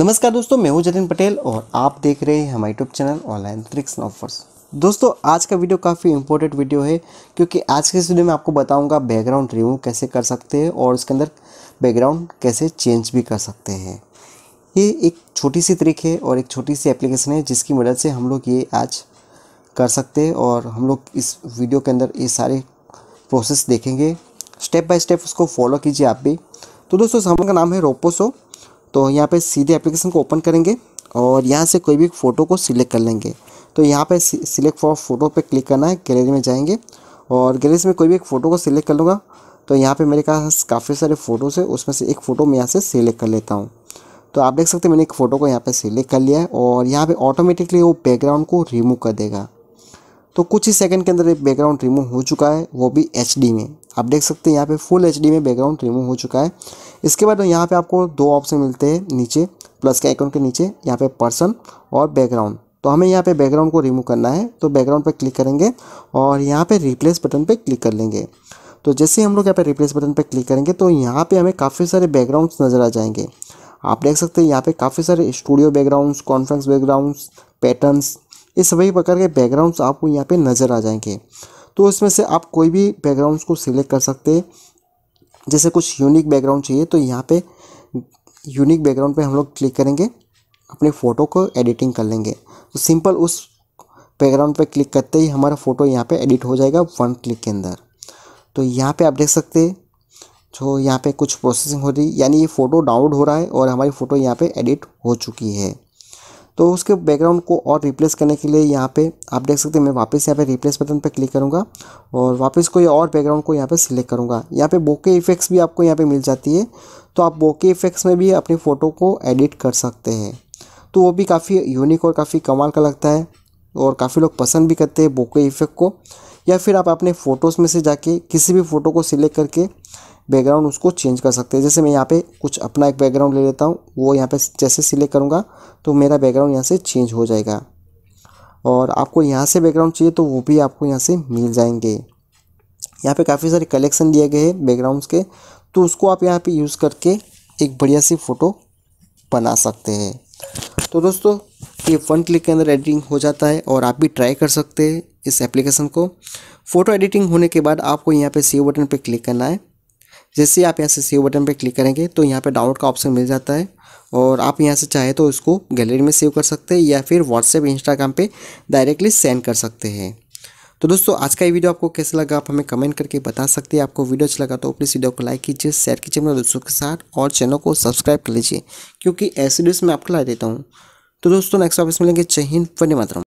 नमस्कार दोस्तों मैं हूं जतिन पटेल और आप देख रहे हैं हमारे YouTube channel online tricks offers दोस्तों आज का वीडियो काफ़ी इंपॉर्टेंट वीडियो है क्योंकि आज के वीडियो में आपको बताऊंगा बैकग्राउंड रिमूव कैसे कर सकते हैं और उसके अंदर बैकग्राउंड कैसे चेंज भी कर सकते हैं ये एक छोटी सी ट्रिक है और एक छोटी सी एप्लीकेशन है जिसकी मदद से हम लोग ये आज कर सकते हैं और हम लोग इस वीडियो के अंदर ये सारे प्रोसेस देखेंगे स्टेप बाय स्टेप उसको फॉलो कीजिए आप भी तो दोस्तों सामान का नाम है रोपोसो तो यहाँ पे सीधे एप्लीकेशन को ओपन करेंगे और यहाँ से कोई भी फ़ोटो को सिलेक्ट कर लेंगे तो यहाँ पे सिलेक्ट फॉर फोटो पे क्लिक करना है गैलरी में जाएंगे और गैलरी में कोई भी एक फ़ोटो को सिलेक्ट कर लूँगा तो यहाँ पे मेरे पास काफ़ी सारे फ़ोटोज़ है उसमें से एक फ़ोटो मैं यहाँ से सिलेक्ट कर लेता हूँ तो आप देख सकते हैं मैंने एक फ़ोटो को यहाँ पर सिलेक्ट कर लिया है और यहाँ पर ऑटोमेटिकली वो बैकग्राउंड को रिमूव कर देगा तो कुछ ही सेकंड के अंदर ये बैकग्राउंड रिमूव हो चुका है वो भी एच में आप देख सकते हैं यहाँ पे फुल एच में बैकग्राउंड रिमूव हो चुका है इसके बाद यहाँ पे आपको दो ऑप्शन मिलते हैं नीचे प्लस के आइकॉन के नीचे यहाँ पे पर्सन और बैकग्राउंड तो हमें यहाँ पे बैकग्राउंड को रिमूव करना है तो बैकग्राउंड पर क्लिक करेंगे और यहाँ पर रिप्लेस बटन पर क्लिक कर लेंगे तो जैसे हम लोग यहाँ पर रिप्लेस बटन पर क्लिक करेंगे तो यहाँ पर हमें काफ़ी सारे बैकग्राउंड्स नज़र आ जाएंगे आप देख सकते हैं यहाँ पे काफ़ी सारे studio backgrounds conference backgrounds patterns ये सभी प्रकार के बैकग्राउंड्स आपको यहाँ पे नज़र आ जाएंगे तो इसमें से आप कोई भी बैकग्राउंड्स को सिलेक्ट कर सकते जैसे कुछ यूनिक बैकग्राउंड चाहिए तो यहाँ पे यूनिक बैकग्राउंड पे हम लोग क्लिक करेंगे अपने फ़ोटो को एडिटिंग कर लेंगे तो सिंपल उस बैकग्राउंड पे क्लिक करते ही हमारा फ़ोटो यहाँ पे एडिट हो जाएगा वन क्लिक के अंदर तो यहाँ पे आप देख सकते जो यहाँ पे कुछ प्रोसेसिंग हो रही यानी ये फ़ोटो डाउनलोड हो रहा है और हमारी फ़ोटो यहाँ पे एडिट हो चुकी है तो उसके बैकग्राउंड को और रिप्लेस करने के लिए यहाँ पे आप देख सकते हैं मैं वापस यहाँ पे रिप्लेस बटन पे क्लिक करूँगा और वापस कोई और बैकग्राउंड को यहाँ पे सिलेक्ट करूँगा यहाँ पे बोके इफेक्ट्स भी आपको यहाँ पे मिल जाती है तो आप बोके इफेक्ट्स में भी अपनी फ़ोटो को एडिट कर सकते हैं तो वो भी काफ़ी यूनिक और काफ़ी कमाल का लगता है और काफ़ी लोग पसंद भी करते हैं बोके इफेक्ट को या फिर आप अपने फ़ोटोज़ में से जाके किसी भी फ़ोटो को सिलेक्ट करके बैकग्राउंड उसको चेंज कर सकते हैं जैसे मैं यहाँ पे कुछ अपना एक बैकग्राउंड ले लेता हूँ वो यहाँ पे जैसे सिलेक्ट करूँगा तो मेरा बैकग्राउंड यहाँ से चेंज हो जाएगा और आपको यहाँ से बैकग्राउंड चाहिए तो वो भी आपको यहाँ से मिल जाएंगे यहाँ पे काफ़ी सारे कलेक्शन दिए गए हैं बैकग्राउंड्स के तो उसको आप यहाँ पे यूज़ करके एक बढ़िया सी फ़ोटो बना सकते हैं तो दोस्तों ये वन क्लिक के अंदर एडिटिंग हो जाता है और आप भी ट्राई कर सकते हैं इस एप्लीकेशन को फ़ोटो एडिटिंग होने के बाद आपको यहाँ पे सेव बटन पे क्लिक करना है जैसे आप यहाँ से सेव बटन पर क्लिक करेंगे तो यहाँ पर डाउनलोड का ऑप्शन मिल जाता है और आप यहाँ से चाहे तो इसको गैलरी में सेव कर सकते हैं या फिर व्हाट्सएप इंस्टाग्राम पर डायरेक्टली सेंड कर सकते हैं तो दोस्तों आज का ये वीडियो आपको कैसा लगा आप हमें कमेंट करके बता सकते हैं आपको वीडियो अच्छा लगा तो प्लीज़ वीडियो को लाइक कीजिए शेयर कीजिए मेरे दोस्तों के साथ और चैनल को सब्सक्राइब कर लीजिए क्योंकि ऐसे वीडियोस मैं आपको ला देता हूँ तो दोस्तों नेक्स्ट ऑफिस मिलेंगे लेंगे हिंद वंदे मातरम